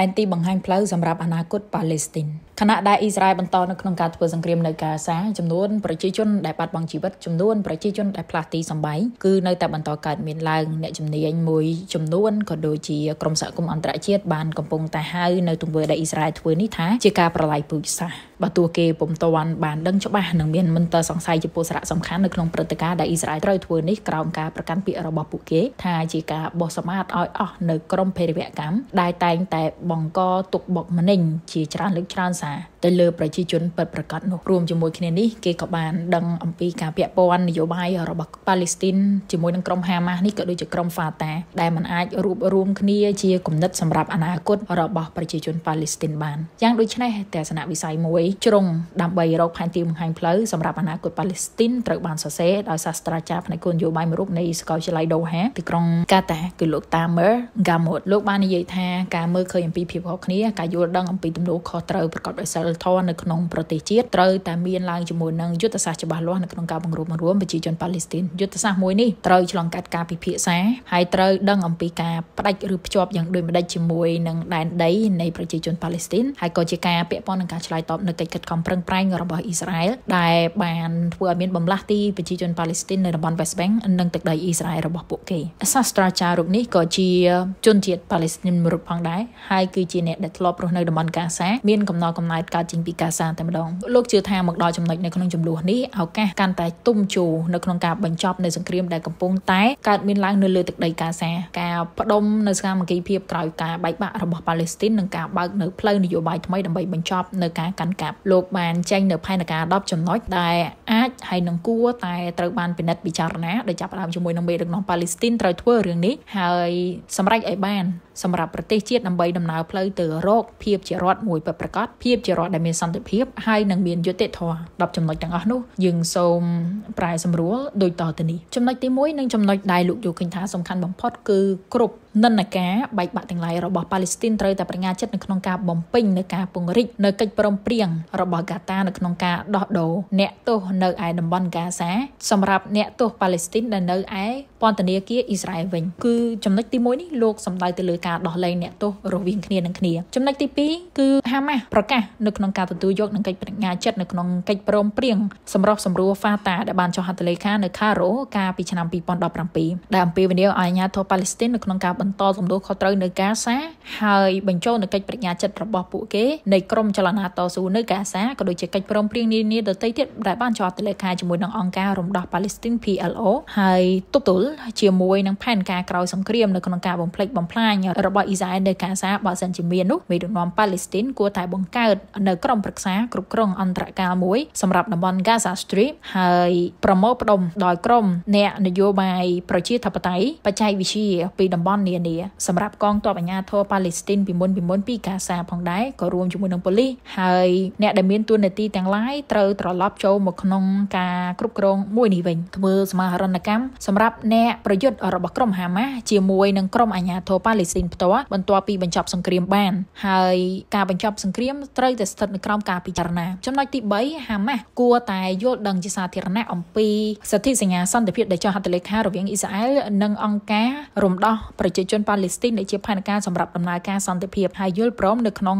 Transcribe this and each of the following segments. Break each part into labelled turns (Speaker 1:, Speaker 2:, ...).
Speaker 1: ផែនទីបង្ហាញផ្លូវសម្រាប់អនាគតប៉ាឡេស្ទីនខណៈដែលអ៊ីស្រាអែលបន្តនៅក្នុងការធ្វើសង្គ្រាមនៅកាហ្សាចំនួនប្រជាជនដែលបាត់បង់ជីវិតចំនួនប្រជាជនដែលផ្លាស់ទីសម្ប័យគឺនៅតែបន្តកើតមានឡើងអ្នកជំនាញមួយចំនួនក៏ដូចជាក្រុមសហគមន៍អន្តរជាតិបានកំពុងតែហៅនៅទង្វើដែលអ៊ីស្រាអែលធ្វើនេះថាជាការប្រឡាយពូជសាសន៍បើទោះគេពុំទាន់បានដឹងច្បាស់និងមានមន្ទិលសង្ស័យចំពោះសារៈសំខាន់នៅក្នុងព្រឹត្តិការណ៍ដែលអ៊ីស្រាអែលត្រូវធ្វើនេះក្រោមការប្រកាន់ពាក្យរបស់ពួកគេថាជាការបោះសម្អាតឲ្យអស់នៅក្រមភេរវកម្មដែលតែងតែបបង្កទុកបុកម្នេញជាច្រើនលើកច្រើនសារទៅលើប្រជាជនពិតប្រាកដនោះរួមជាមួយគ្នានេះគេក៏បានដឹងអំពីការពាក់ព័ន្ធនយោបាយរបស់ប៉ាឡេស្ទីនជាមួយនឹងក្រុមហាម៉ាស់នេះក៏ដូចជាក្រុមហ្វាតាដែលมันអាចរួបរวมគ្នាជាគំនិតសម្រាប់អនាគតរបស់ប្រជាជនប៉ាឡេស្ទីនបានយ៉ាងដូចនេះទស្សនវិស័យមួយជ្រុងដើម្បីរកផែនទីបង្ហាញផ្លូវសម្រាប់អនាគតប៉ាឡេស្ទីនត្រូវបានសរសេរដោយសាស្ត្រាចារ្យផ្នែកគោលនយោបាយមួយរូបនៃសាកលវិទ្យាល័យដូហាទីក្រុងកាតាគឺលោក Tamer Gamot លោកបាននិយាយថាការមើលឃើញអំពីភាពខុសគ្នាការយល់ដឹងអំពីទំនួលខុសត្រូវប្រកបដោយសីលធម៌នៅក្នុងប្រទេសជាតិត្រូវតែមានឡើងជាមួយនឹងយុទ្ធសាស្ត្រច្បាស់លាស់នៅក្នុងការបង្រួបបង្រួមប្រជាជនប៉ាឡេស្ទីនយុទ្ធសាស្ត្រមួយនេះត្រូវឆ្លងកាត់ការពិភាក្សាហើយត្រូវដឹងអំពីការផ្ដាច់ឬភ្ជាប់យ៉ាងដូចម្ដេចជាមួយនឹងដែនដីនៃប្រជាជនប៉ាឡេស្ទីនហើយក៏ជាការពាក់ព័ន្ធនឹងការឆ្លើយតបនៅកិច្ចខិតខំប្រឹងប្រែងរបស់អ៊ីស្រាអែលដែលបានធ្វើឲ្យមានបំលាស់ទីប្រជាជនប៉ាឡេស្ទីននៅតំបន់ West Bank និងទឹកដីអ៊ីស្រាអែលរបស់ពួកគេសាស្ត្រាចារ្យរូបនេះក៏ជាជនជាតិប៉ាឡេស្ទីនរូបផងដែរហើយហើយគឺជាអ្នកដែលធ្លាប់រស់នៅតំបន់កាសាមានកំណត់កំណើតកើតចេញពីកាសាតែម្ដងលោកជឿថាមកដល់ចំណុចនៅក្នុងចំនួននេះឱកាសកាន់តែទុំជោនៅក្នុងការបញ្ចប់នៅសង្គ្រាមដែលកំពុងតែកើតមានឡើង នៅលើទឹកដីកាសាការផ្ដុំនៅសកម្មភាពក្រោយការបែកបាក់របស់ប៉ាឡេស្ទីននិងការបើកនៅផ្លូវនយោបាយថ្មីដើម្បីបញ្ចប់នៅការកាន់កាប់លោកបានចេញនៅផែនការ10ចំណុចដែលអាចហើយនឹងគួរតែត្រូវបានពិនិត្យពិចារណាដោយចាប់ផ្ដើមជាមួយនឹងមេដឹកនាំប៉ាឡេស្ទីនត្រូវធ្វើរឿងនេះហើយសម្រេចឲ្យបាន សម្រាប់ប្រទេសជាតិដើម្បីដំណើរផ្លូវទៅរកភាពជារដ្ឋមួយពិតប្រាកដភាពជារដ្ឋដែលមានសន្តិភាព ហើយនឹងមានយុត្តិធម៌10ចំណុចទាំងអស់នោះយើងសូមប្រែសម្រួលដូចតទៅនេះចំណុចទី1និងចំណុចដែលលោកយកឃើញថាសំខាន់បំផុត គឺគ្រប់និន្នាការបែកបាក់ទាំងឡាយរបស់ប៉ាឡេស្ទីនត្រូវតែប្រញាប់ចិត្តនៅក្នុងការបំពេញនៅការពង្រីកនៅកិច្ចព្រមព្រៀងរបស់កាតានៅក្នុងការដោះដូរអ្នកទោសនៅឯតំបន់កាហ្សាសម្រាប់អ្នកទោសប៉ាឡេស្ទីនដែលនៅឯពន្ធនាគារអ៊ីស្រាអែលវិញគឺចំណុចទី1នេះលោកសំដៅទៅលើការដោះលែងអ្នកទោសរវាងគ្នានឹងគ្នាចំណុចទី2គឺហាម៉ាស់ប្រកាសនៅក្នុងការទទួលយកនឹងកិច្ចប្រញាប់ចិត្តនៅក្នុងកិច្ចព្រមព្រៀងសម្របសម្រួល FATA ដែលបានចុះហត្ថលេខានៅ Cairo កាលពីឆ្នាំ2017ដែលអំពាវនាវឲ្យអាជ្ញាធរប៉ាឡេស្ទីននៅក្នុងការបន្តសំដៅខុសត្រូវនៅកាសាហើយបញ្ចូលនូវកិច្ចប្រាជ្ញាចិត្តរបស់ពួកគេនៃក្រមចលនាតស៊ូនៅកាសាក៏ដូចជាកិច្ចព្រមព្រៀងនានាដទៃទៀតដែលបានចរទៅលេខាជាមួយនឹងអង្គការរំដោះប៉ាឡេស្ទីន PLO ហើយទប់ទល់ជាមួយនឹងផែនការក្រោយសង្គ្រាមនៅក្នុងការបំផ្លិចបំផ្លាញរបស់អ៊ីស្រាអែលនៅកាសាបើសិនជាមាននោះមេដឹកនាំប៉ាឡេស្ទីនគួរតែបង្កើតនៅក្រមប្រឹក្សា គ្រប់គ្រងអន្តរការមួយសម្រាប់តំបន់ Gaza Strip ហើយប្រមូលផ្ដុំដោយក្រមអ្នកនយោបាយប្រជាធិបតេយ្យបច្ចេកវិទ្យាពីតំបន់នានាសម្រាប់កងទ័ពអាញាធរប៉ាឡេស្ទីនពីមុនពីមុនពីកាសាផងដែរក៏រួមជាមួយនឹងប៉ូលីសហើយអ្នកដែលមានទួនាទីទាំងឡាយត្រូវត្រឡប់ចូលមកក្នុងការគ្រប់គ្រងមួយនេះវិញធ្វើសមាហរណកម្មសម្រាប់អ្នកប្រយុទ្ធរបស់ក្រុមហាម៉ាស់ជាមួយនឹងក្រុមអាញាធរប៉ាឡេស្ទីនផ្ទាល់បន្ទាប់ពីបញ្ចប់សង្គ្រាមបានហើយការបញ្ចប់សង្គ្រាមត្រូវតែស្ថិតនៅក្រោមការពិចារណា ចំណុចទី3ហាម៉ាស់គួរតែយល់ដឹងជាសាធារណៈអំពីសិទ្ធិសញ្ញាសន្តិភាពដែលចុះហត្ថលេខារវាងអ៊ីស្រាអែលនិងអង្គការរំដោះប្រជាប្រជាជនប៉ាឡេស្ទីនដែលជាផែនការសម្រាប់ដំណើរការសន្តិភាពហើយយល់ព្រមនៅក្នុង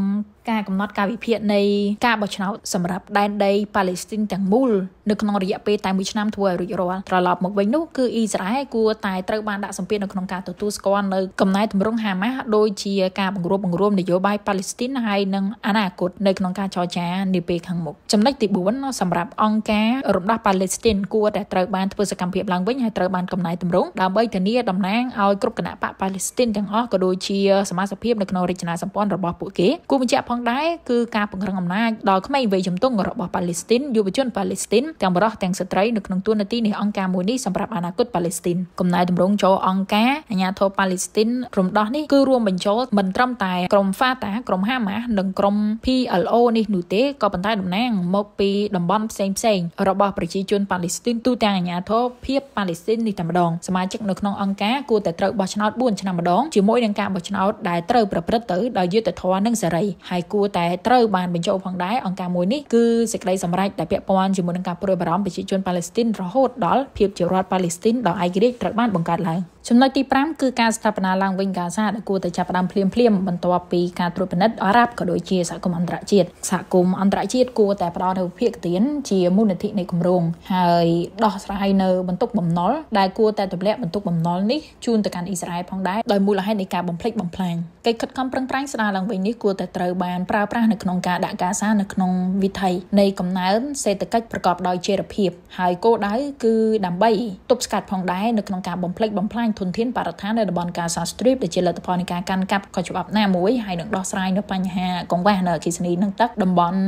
Speaker 1: ការកំណត់ការវិភាគនៃការបោះឆ្នោតសម្រាប់ដែនដីប៉ាឡេស្ទីនទាំងមូលនៅក្នុងរយៈពេលតែមួយឆ្នាំធ្វើឲ្យរួចរាល់ត្រឡប់មកវិញនោះគឺអ៊ីស្រាអែលគួរតែត្រូវបានដាក់សម្ពាធនៅក្នុងការទទួលស្គាល់នៅកំណែទម្រង់ហាម៉ាស់ដោយជាការបង្រួបបង្រួមនយោបាយប៉ាឡេស្ទីនហើយនិងអនាគតនៅក្នុងការចរចានាពេលខាងមុខចំណុចទី4សម្រាប់អង្គការរំដោះប៉ាឡេស្ទីនគួរតែត្រូវបានធ្វើសកម្មភាពឡើងវិញហើយត្រូវបានកំណែទម្រង់ដើម្បីធានាតំណែងឲ្យគ្រប់គណៈបកប៉ាឡេស្ទីនទាំងអស់ក៏ដូចជាសមាជិកភាពនៅក្នុងរាជអាណាចក្រសម្ព័ន្ធរបស់ពួកគេគួរបញ្ជាក់ផងផងដែរគឺការពង្រឹងអំណាចដល់ក្មេងវ័យជំទង់របស់ប៉ាឡេស្ទីនយុវជនប៉ាឡេស្ទីនទាំងបុរសទាំងស្ត្រីនៅក្នុងទួនាទីនៃអង្គការមួយនេះសម្រាប់អនាគតប៉ាឡេស្ទីនកំណែតម្រង់ចូលអង្គការអាញាធរប៉ាឡេស្ទីនរំដោះនេះគឺរួមបញ្ចូលមិនត្រឹមតែក្រុម FATA ក្រុម Hamas និងក្រុម PLO នេះនោះទេក៏ប៉ុន្តែតំណាងមកពីតំបន់ផ្សេងផ្សេង របស់ប្រជាជនប៉ាឡេស្ទីនទូទាំងអាញាធរភាពប៉ាឡេស្ទីននេះតែម្ដងសមាជិកនៅក្នុងអង្គការគួរតែត្រូវបោះឆ្នោត4ឆ្នាំម្ដងជាមួយនឹងការបោះឆ្នោតដែលត្រូវប្រព្រឹត្តទៅដោយយុត្តិធម៌និងសេរីហើយគួរតែត្រូវបានបញ្ចូលផងដែរអង្គការមួយនេះគឺសេចក្តីសម្រេចដែលពាក់ព័ន្ធជាមួយនឹងការព្រួយបារម្ភប្រជាជនប៉ាឡេស្ទីនរហូតដល់ភាពជារដ្ឋប៉ាឡេស្ទីនដល់ឯករាជ្យត្រូវបានបង្កើតឡើង។ចំណុចទី5គឺការស្ថាបនាឡើងវិញការសហដែលគួរតែចាប់ផ្ដើមភ្លាមភ្លាមបន្ទាប់ពីការត្រួតពិនិត្យអារ៉ាប់ក៏ដូចជាសហគមន៍អន្តរជាតិសហគមន៍អន្តរជាតិគួរតែផ្ដល់នូវភាគទានជាមូលនិធិនៃគម្រោងហើយដោះស្រាយនៅបន្ទុកបំណុលដែលគួរតែទម្លាក់បន្ទុកបំណុលនេះជូនទៅកាន់អ៊ីស្រាអែលផងដែរដោយមូលហេតុនៃការបំផ្លិចបំផ្លាញកិច្ចខិតខំប្រឹងប្រែងស្ដារឡើងវិញនេះគួរតែត្រូវបានប្រើប្រាស់នៅក្នុងការដាក់ការសានៅក្នុងវិថីនៃកំណើនសេដ្ឋកិច្ចប្រកបដោយចីរភាពហើយគោលដៅគឺដើម្បីទប់ស្កាត់ផងដែរនៅក្នុងការបំផ្លិចបំផ្លាញធនធានបរិស្ថាននៅតំបន់កាសាស្ទ្រីបដែលជាលទ្ធផលនៃការកាន់កាប់ខុសច្បាប់ណាមួយហើយនឹងដោះស្រាយនៅបញ្ហាកង្វះនៅអគិសនីនិងទឹកតំបន់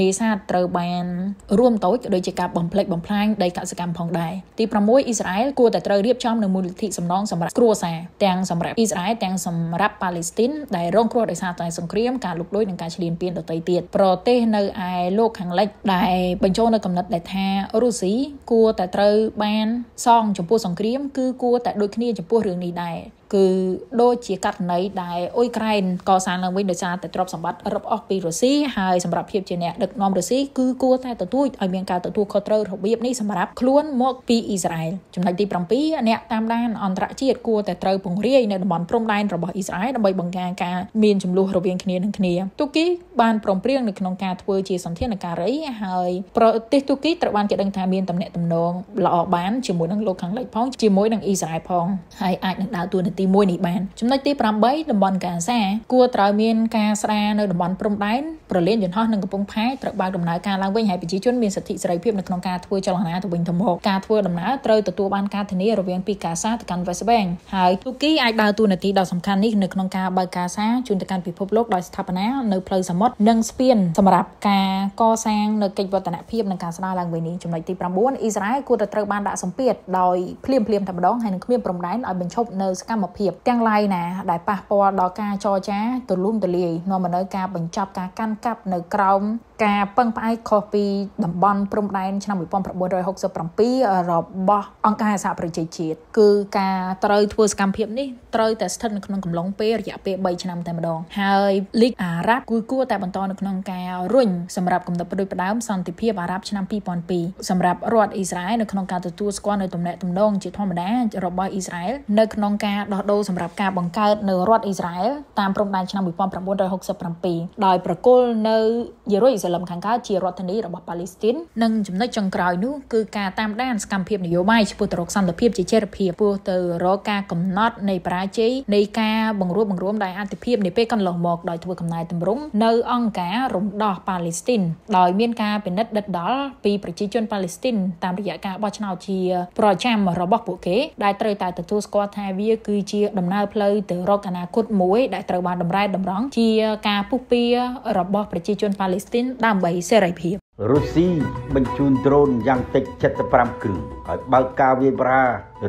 Speaker 1: នេសាទត្រូវបានរួមតូចក៏ដូចជាការបំផ្លិចបំផ្លាញដីកសិកម្មផងដែរទី6អ៊ីស្រាអែលគួរតែត្រូវរៀបចំនៅមូលនិធិសំណងសម្រាប់គ្រួសារទាំងសម្រាប់អ៊ីស្រាអែលទាំងសម្រាប់ប៉ាឡេស្ទីនដែលរងគ្រោះដោយសារតែសង្គ្រាមការលុកលុយនិងការឈ្លានពានដទៃទៀតប្រទេសនៅឯលោកខាងលិចដែលបញ្ចូលនៅកំណត់ដែលថារុស្ស៊ីគួរតែត្រូវបានសងចំពោះសង្គ្រាមគឺគួរតែដូចគ្នាចំពោះរឿងនេះដែរគឺដូចជាករណីដែលអ៊ុយក្រែនកសាងឡើងវិញដោយសារតែទ្រព្យសម្បត្តិរឹបអូសពីរុស្ស៊ីហើយសម្រាប់ភាពជាអ្នកដឹកនាំរុស្ស៊ីគឺគួរតែទទួលឲ្យមានការទទួលខុសត្រូវរបៀបនេះសម្រាប់ខ្លួនមកពីអ៊ីស្រាអែលចំណុចទី7អ្នកតាមដានអន្តរជាតិគួរតែត្រូវពង្រាយនៅតំបន់ព្រំដែនរបស់អ៊ីស្រាអែលដើម្បីបង្ការការមានចំនួនរវាងគ្នានឹងគ្នា ទូគីបានប្រំព្រៀងនៅក្នុងការធ្វើជាសន្ធានការីហើយប្រទេសទូគីត្រូវបានគេដឹងថាមានតំណែងតំណងល្អបានជាមួយនឹងលោកខាងលិចផងជាមួយនឹងអ៊ីស្រាអែលផងហើយអាចនឹងដើរតួនាទីទី1នេះបានចំណុចទី8តំបន់កាហ្សាគួរត្រូវមានការស្ដារនៅតំបន់ព្រំដែនប្រលានយន្តហោះនិងកំពង់ផែត្រូវបើកដំណើរការឡើងវិញហើយប្រជាជនមានសិទ្ធិសេរីភាពនៅក្នុងការធ្វើចលនាទៅវិញទៅមកការធ្វើដំណើរត្រូវទទួលបានការធានារវាងពីកាហ្សាទៅកាន់ West Bank ហើយទូគីអាចដើរតួនាទីដ៏សំខាន់នេះនៅក្នុងការបើកកាហ្សាជូនទៅកាន់ពិភពលោកដោយស្ថាបនានៅផ្លូវសមុទ្រនិងស្ពានសម្រាប់ការកសាងនៅកិច្ចវឌ្ឍនភាពនិងការស្ដារឡើងវិញនេះចំណុចទី9អ៊ីស្រាអែលគួរតែត្រូវបានដាក់សម្ពាធដោយភ្លាមភ្លាមតែម្ដងហើយនឹងគ្មានព្រំដែនឲ្យបញ្ឈប់នៅសកម្មភាពទាំងឡាយណា ដែលប៉ះពាល់ដល់ការចរចាទូលំទូលាយនាំមកនៅការបញ្ចប់ការកាន់កាប់នៅក្រោមការពឹងផ្អែកខុសពីតំបន់ព្រំដែនឆ្នាំ1967របស់អង្គការសហប្រជាជាតិគឺការត្រូវធ្វើសកម្មភាពនេះត្រូវតែស្ថិតនៅក្នុងកំឡុងពេលរយៈពេល3ឆ្នាំតែម្ដងហើយលីកអារ៉ាប់គឺគួរតែបន្តនៅក្នុងការរុញសម្រាប់គំនិតផ្ដួចផ្ដើមសន្តិភាពអារ៉ាប់ឆ្នាំ2002សម្រាប់រដ្ឋអ៊ីស្រាអែលនៅក្នុងការទទួលស្គាល់នៅទំនាក់ទំនងជាធម្មតារបស់អ៊ីស្រាអែលនៅក្នុងការដោះដូរសម្រាប់ការបង្កើតនៅរដ្ឋអ៊ីស្រាអែលតាមព្រំដែនឆ្នាំ1967ដោយប្រគល់នៅយេរូសាឡេលឹមខាងកើតជារដ្ឋធានីរបស់ប៉ាឡេស្ទីននិងចំណុចចុងក្រោយនោះគឺការតាមដានសកម្មភាពនយោបាយឆ្ពោះទៅរកសន្តិភាពជាចរភាពពោះទៅរកការកំណត់នៃបរាជ័យនៃការបង្រួបបង្រួមដោយអធិភាពនាពេលកន្លងមកដោយធ្វើកំណែតម្រង់នៅអង្គការរំដោះប៉ាឡេស្ទីនដោយមានការពិនិត្យដិតដល់ពីប្រជាជនប៉ាឡេស្ទីនតាមរយៈការបោះឆ្នោតជាប្រចាំរបស់ពួកគេដែលត្រូវតែទទួលស្គាល់ថាវាគឺជាដំណើរផ្លូវទៅរកអនាគតមួយដែលត្រូវបានតម្រែតម្រង់ជាការពុះពៀរបស់ប្រជាជនប៉ាឡេស្ទីនដើម្បីសេរីភាព
Speaker 2: រុស្ស៊ីបញ្ជូនដ្រូនយ៉ាងតិច75គ្រឿងហើយបើកការវាយប្រា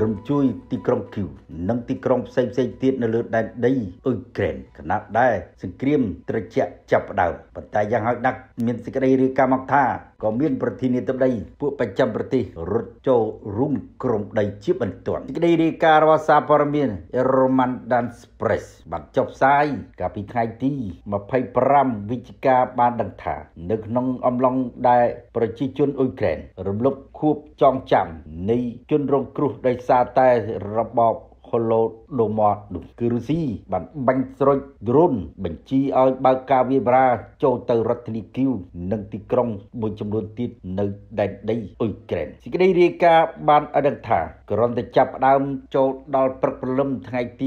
Speaker 2: រំជួយទីក្រុងគីវនិងទីក្រុងផ្សេងផ្សេងទៀតនៅលើដែនដីអ៊ុយក្រែនខណៈដែរសង្គ្រាមត្រជាក់ចាប់ផ្ដើមប៉ុន្តែយ៉ាងហោចណាស់មានសេចក្តីរាយការណ៍មកថាក៏មានប្រធានាធិបតីពួកប្រចាំប្រទេសរត់ចូលរួមក្រុមដីជាបន្ទាន់សេចក្តីរាយការណ៍របស់សារព័ត៌មាន Roman Dan Express បានចុះផ្សាយកាលពីថ្ងៃទី25វិច្ឆិកាបានដឹងថានៅក្នុងអំឡុងដែលប្រជាជនអ៊ុយក្រែនរំលោភខួបចងចាំនៃជនរង គ្រោះដោយសារតែរបប Holocaust ដូម៉តនោះគឺរុស្ស៊ីបានបាញ់ស្រុចដ្រូន បញ្ជាឲ្យបើកការវាយបារា ចូលទៅរដ្ឋធានីគីវនិងទីក្រុងមួយចំនួនទៀតនៅដែនដីអ៊ុយក្រែនសេចក្តីរាយការណ៍បានឲ្យដឹងថា ក្រនតែចាប់ផ្ដើមចូលដល់ព្រឹកព្រលឹមថ្ងៃទី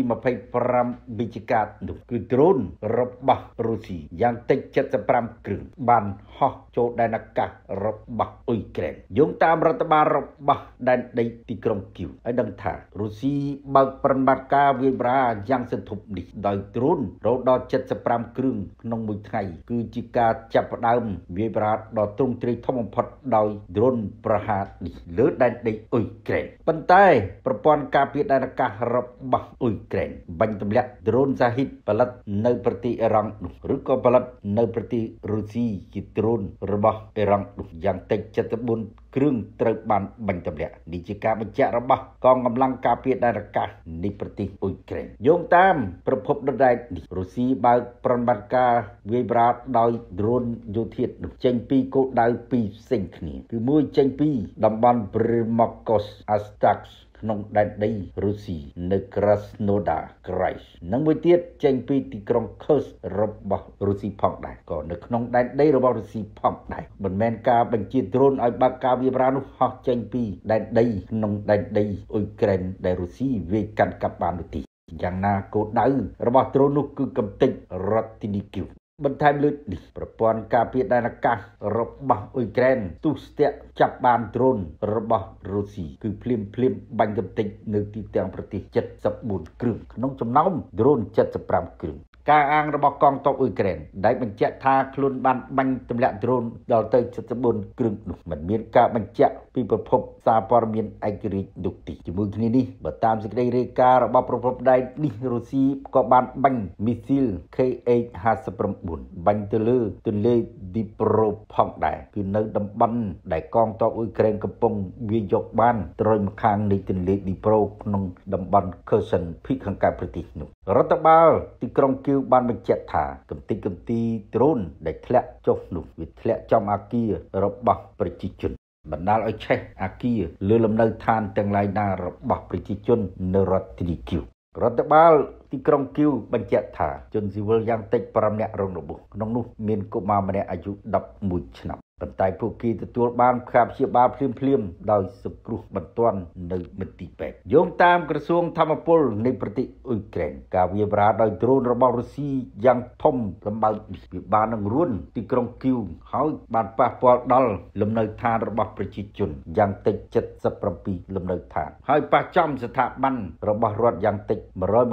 Speaker 2: 25វិច្ឆិកានោះគឺដ្រូន របស់រុស្ស៊ីយ៉ាងតិច75គ្រឿងបានហោះចូលដែនអាកាស របស់អ៊ុយក្រែនយោងតាមរដ្ឋបាលរបស់ដែនដីទីក្រុងគីវឲ្យដឹងថារុស្ស៊ីបើកប្រតិបត្តិការវាយប្រហារយ៉ាងសន្ធប់នេះដោយដ្រូនរហូតដល់75គ្រឿងក្នុងមួយថ្ងៃគឺជាការចាប់ផ្ដើមវាយប្រហារដ៏ទ្រង់ទ្រាយធំបំផុតដោយដ្រូនប្រហារនេះលើដែនដីអ៊ុយក្រែនប៉ុន្តែប្រព័ន្ធការពារដែនអាកាសរបស់អ៊ុយក្រែនបាញ់ទម្លាក់ដ្រូនសាហ៊ីតផលិតនៅប្រទេសអ៊ីរ៉ង់នោះឬក៏ផលិតនៅប្រទេសរុស្ស៊ីជាដ្រូនរបស់អ៊ីរ៉ង់នោះយ៉ាងតិច74គ្រឿងត្រូវបានបាញ់ទម្លាក់នេះជាការបញ្ជាក់របស់កងកម្លាំងការពារដែនអាកាសនៃប្រទេសអ៊ុយក្រែនយោងតាមប្រភពដដែលនេះរុស្ស៊ីបើកប្រតិបត្តិការវាយប្រហារដោយដ្រូនយោធានោះចេញពីគោលដៅពីរផ្សេងគ្នាគឺមួយចេញពីតំបន់ព្រីម៉ូកូសអាស្តាក់ក្នុងដែនដីរុស្ស៊ីនៅ Krasnodar Krai និងមួយទៀតចេញពីទីក្រុង Kursk របស់រុស្ស៊ីផងដែរក៏នៅក្នុងដែនដីរបស់រុស្ស៊ីផងដែរមិនមែនការបញ្ជាដ្រូនឲ្យបើកការវាយប្រាណនោះហោះចេញពីដែនដីក្នុងដែនដីអ៊ុយក្រែនដែលរុស្ស៊ីវាយកាន់កាប់បាននោះទេយ៉ាងណាគោលដៅរបស់ដ្រូននោះគឺកំទេចរដ្ឋធានីគីវបន្ថែមលើនេះប្រព័ន្ធការពារដែនអាកាសរបស់អ៊ុយក្រែនទុស្ទាក់ចាប់បានដ្រូនរបស់រុស្ស៊ីគឺភ្លាមភ្លាមបាញ់កំទេចនៅទីតាំងប្រទេស74គ្រឿងក្នុងចំណោមដ្រូន75គ្រឿងការអាងរបស់កងទ័ពអ៊ុយក្រែនដែលបញ្ជាក់ថាខ្លួនបានបាញ់ទម្លាក់ដ្រូនដល់ទៅ74គ្រឿងនោះមិនមានការបញ្ជាក់ពីប្រភពសារព័ត៌មានឯករាជ្យនោះទេជាមួយគ្នានេះបើតាមសេចក្តីរាយការណ៍របស់ប្រពន្ធដៃនេះរុស្ស៊ីក៏បានបាញ់មីស៊ីល KH-59 បាញ់ទៅលើទន្លេឌីប្រូផងដែរគឺនៅតំបន់ដែលកងទ័ពអ៊ុយក្រែនកំពុង វាយយកបាន ត្រើយម្ខាងនៃទន្លេឌីប្រូក្នុងតំបន់ Kherson ភីខាងកើតប្រទេសនោះរដ្ឋបាលទីក្រុងគីវបានបញ្ជាក់ថាកំតិចកំទីដ្រូនដែលធ្លាក់ចុះនោះវាធ្លាក់ចំ អាគាររបស់ប្រជាជនបណ្ដាលឲ្យឆេះអាគារលើលំនៅឋានទាំងឡាយណារបស់ប្រជាជននៅរដ្ឋធានីគៀវរដ្ឋបាល ទីក្រុងគៀវបញ្ជាក់ថាជនស៊ីវិលយ៉ាងតិច5នាក់រងរបួសក្នុងនោះមានកុមារម្នាក់អាយុ11ឆ្នាំប៉ុន្តែពួកគេទទួលបានការព្យាបាលភ្លាមភ្លាមដោយសង្គ្រោះបន្ទាន់នៅមន្ទីរពេទ្យយោងតាមក្រសួងធម្មពលនៃប្រទេសអ៊ុយក្រែនការវាយប្រហារដោយដ្រូនរបស់រុស្ស៊ីយ៉ាងធំសម្បើកវាបាននឹងរួនទីក្រុងគីវហើយបានប៉ះពាល់ដល់លំនៅឋានរបស់ប្រជាជនយ៉ាងតិច77លំនៅឋានហើយប៉ះចំស្ថាប័នរបស់រដ្ឋយ៉ាងតិច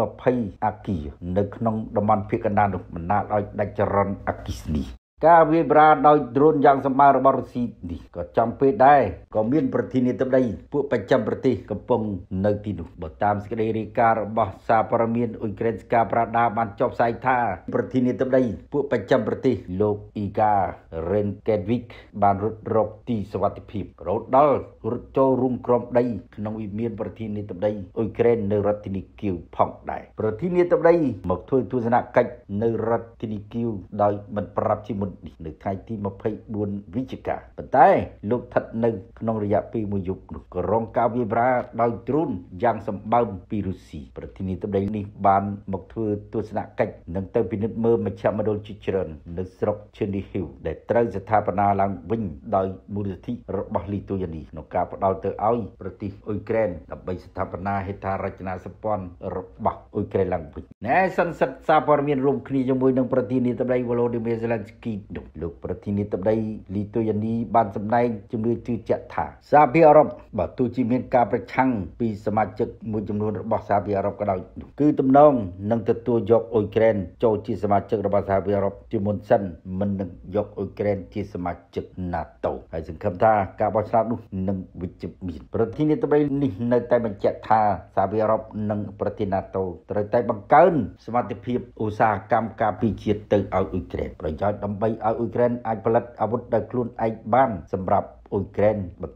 Speaker 2: 120អគារនៅក្នុងតំបន់ភៀកកណ្ដាលនោះបណ្ដាលឲ្យដាច់ចរន្តអគ្គិសនីការវាយប្រហារដោយដ្រូនយ៉ាងសម្បើរបស់រុស្ស៊ីនេះក៏ចំពេលដែរក៏មានប្រធានាធិបតីពួកប្រចាំប្រទេសកំពុងនៅទីនោះបើតាមសេចក្តីរាយការណ៍របស់សារព័ត៌មានអ៊ុយក្រែនស្កាប្រាដាបានចុះផ្សាយថាប្រធានាធិបតីពួកប្រចាំប្រទេសលោកអ៊ីការរេនកេតវីកបានរត់រកទីសុវត្ថិភាពរហូតដល់រត់ចូលរួមក្រំដីក្នុងវិមានប្រធានាធិបតីអ៊ុយក្រែននៅរដ្ឋធានីគៀវផងដែរប្រធានាធិបតីមកធ្វើទស្សនកិច្ចនៅរដ្ឋធានីគៀវដោយមិនប្រាប់ជាមុននេះនៅថ្ងៃទី24វិច្ឆិកាប៉ុន្តែ លោកស្ថិតនៅក្នុងរយៈពេលមួយយប់នោះក៏រងការវាយប្រហារដោយដ្រូនយ៉ាងសម្បើមពីរុស្ស៊ីប្រធានាធិបតីនេះបានមកធ្វើទស្សនកិច្ចនិងទៅពិនិត្យមើលមជ្ឈមណ្ឌលជាច្រើន នៅស្រុកឈិនឌីហ៊ីវដែលត្រូវស្ថាបនាឡើងវិញដោយមូលនិធិរបស់លីទុយនីក្នុងការផ្ដល់ទៅឲ្យប្រទេសអ៊ុយក្រែនដើម្បីស្ថាបនាហេដ្ឋារចនាសម្ព័ន្ធរបស់អ៊ុយក្រែនឡើងវិញណែសន្និសិទសារព័ត៌មានរួមគ្នាជាមួយនឹងប្រធានាធិបតីវ៉ូឡូឌីមៀសេឡិនស្គីដូចលោកប្រធានាធិបតីលីទុយនីបានសម្ដែងជំនឿជឿជាក់ថាសាភិអឺរ៉ុបបើទោះជាមានការប្រឆាំង ពីសមាជិក មួយចំនួនរបស់សាភិអឺរ៉ុបក៏ដោយគឺទំនងនឹងទទួលយកអ៊ុយក្រែនចូលជាសមាជិករបស់សាភិអឺរ៉ុបជាមុនសិនមិននឹងយកអ៊ុយក្រែនជាសមាជិក NATO ហើយសង្ឃឹមថាការបោះឆ្នោតនោះនឹងវិជ្ជមានប្រធានាធិបតីនេះនៅតែបញ្ជាក់ថាសាភិអឺរ៉ុបនិងប្រទេស NATO ត្រូវតែបង្កើនសមត្ថភាពឧស្សាហកម្មការពារជាតិទៅឲ្យអ៊ុយក្រែនប្រយោជន៍ដើម្បីឲ្យអ៊ុយក្រែនអាចផលិតអាវុធដោយខ្លួនឯងបានសម្រាប់អ៊ុយក្រែនបន្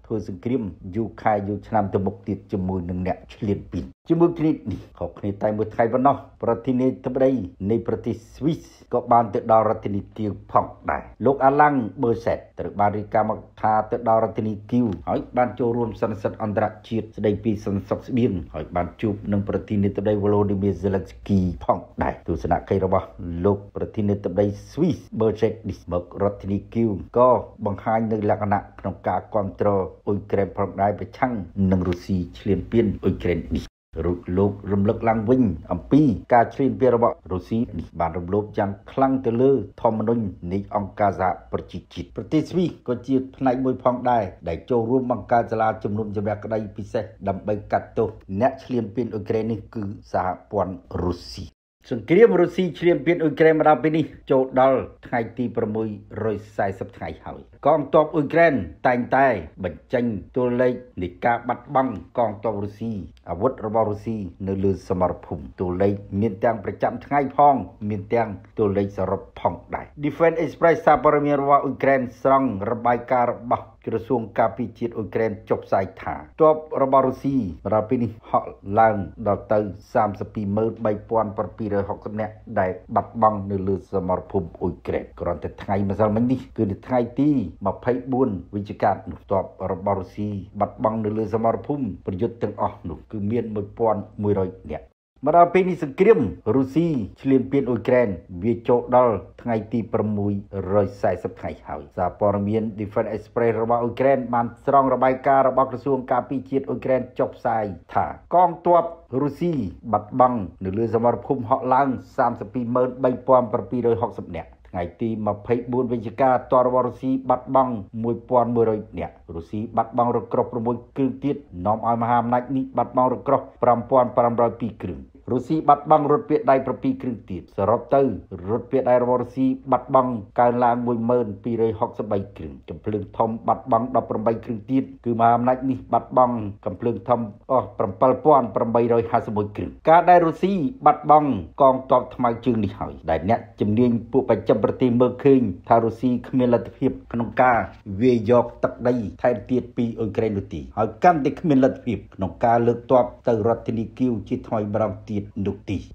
Speaker 2: តធ្វើសង្គ្រាមយូរខែយូរឆ្នាំទៅមុខទៀតជាមួយនឹងអ្នកឆ្លៀនពីជាមួយគ្នានេះខុសគ្នាតែមួយថ្ងៃប៉ុណ្ណោះប្រធានាធិបតីនៃប្រទេសស្វីសក៏បានទៅដល់រដ្ឋាភិបាលផងដែរលោកអាឡាំងប៊ឺសេតត្រូវបានរាយការណ៍មកថាទៅដល់រដ្ឋាភិបាលហើយបានចូលរួមសន្និសីទអន្តរជាតិស្ដីពីសន្តិសុខស្បៀងហើយបានជួបនឹងប្រធានាធិបតីវ្លូឌីមៀសេឡិនស្គីផងដែរទស្សនកិច្ចរបស់លោកប្រធានាធិបតីស្វីសប៊ឺសេតនេះមករដ្ឋាភិបាលក៏បង្ហាញនៅលក្ខណៈក្នុងការគ្រប់គ្រងអ៊ុយក្រែនផងដែរប្រឆាំងនឹងរុស្ស៊ីឈ្លានពានអ៊ុយក្រែននេះរុស្សលោករំលឹកឡើងវិញ អំពីការឈ្លានពានរបស់រុស្ស៊ីនេះបានរំលោភយ៉ាងខ្លាំងទៅលើ ធម្មនុញ្ញនៃអង្គការសហប្រជាជាតិប្រទេសស្វីសក៏ជាផ្នែកមួយផងដែរដែលចូលរួមបង្កើតសាលាជំនុំជម្រះក្តីពិសេសដើម្បីកាត់ទោសអ្នកឈ្លានពានអ៊ុយក្រែននេះគឺសហព័ន្ធរុស្ស៊ីសង្គ្រាមរុស្ស៊ីឈ្លានពានអ៊ុយក្រែនមកដល់ពេលនេះចូលដល់ថ្ងៃទី640ថ្ងៃហើយកងទ័ពអ៊ុយក្រែនតែងតែបញ្ចេញទល់លេខនៃការបាត់បង់កងទ័ពរុស្ស៊ីអាវុធរបស់រុស្ស៊ីនៅលើសមរភូមិទល់លេខមានទាំងប្រចាំថ្ងៃផង មានទាំងទល់លេខសរុបផងដែរ Defense Express សារព័ត៌មានរបស់អ៊ុយក្រែនស្រង់របាយការណ៍របស់ក្រសួងការពារជាតិអ៊ុយក្រែនចុះផ្សាយថាទ័ពរបស់រុស្ស៊ីរាល់ពេលនេះហក់ឡើងដល់ទៅ323760នាក់ដែលបាត់បង់នៅលើសមរភូមិអ៊ុយក្រែនគ្រាន់តែថ្ងៃម្សិលមិញនេះគឺនៅថ្ងៃទី24វិច្ឆិកានោះទ័ពរបស់រុស្ស៊ីបាត់បង់នៅលើសមរភូមិប្រយុទ្ធទាំងអស់នោះ គឺមាន1100នាក់មកដល់ពេលនេះសង្គ្រាមរុស្ស៊ីឈ្លានពានអ៊ុយក្រែនវាចូលដល់ថ្ងៃទី640ថ្ងៃហើយសារព័ត៌មាន Defense Express របស់អ៊ុយក្រែនបានស្រង់របាយការណ៍របស់ក្រសួងការពារជាតិអ៊ុយក្រែនចុះផ្សាយថាកងទ័ពរុស្ស៊ីបាត់បង់នៅលើសមរភូមិហក់ឡើង323760នាក់ថ្ងៃទី24វិច្ឆិកាតរវរុស៊ីបាត់បង់1100នាក់រុស្ស៊ីបាត់បង់រក្រោះ6គ្រឿងទៀតនាំឲ្យមហាអំណាចនេះបាត់បង់រក្រោះ5502គ្រឿងរុស្ស៊ីបាត់បង់រថពាក្យដៃ7គ្រឿងទៀតសរុបទៅរថពាក្យដៃរបស់រុស្ស៊ីបាត់បង់កើនឡើង1263គ្រឿងកំភ្លើងធំបាត់បង់18គ្រឿងទៀតគឺមហាអំណាចនេះបាត់បង់កំភ្លើងធំអស់7851គ្រឿងការដែលរុស្ស៊ីបាត់បង់កងទ័ពថ្មើរជើងនេះហើយដែលអ្នកជំនាញពួកប្រចាំប្រទេសមើលឃើញថារុស្ស៊ីគ្មានលទ្ធភាពក្នុងការវាយយកទឹកដីថែមទៀតពីអ៊ុយក្រែននោះទេហើយកាន់តែគ្មានលទ្ធភាពក្នុងការលើកទ័ពទៅរដ្ឋធានីគីវជាថ្មីម្ដងទៀតទៀតនោះទី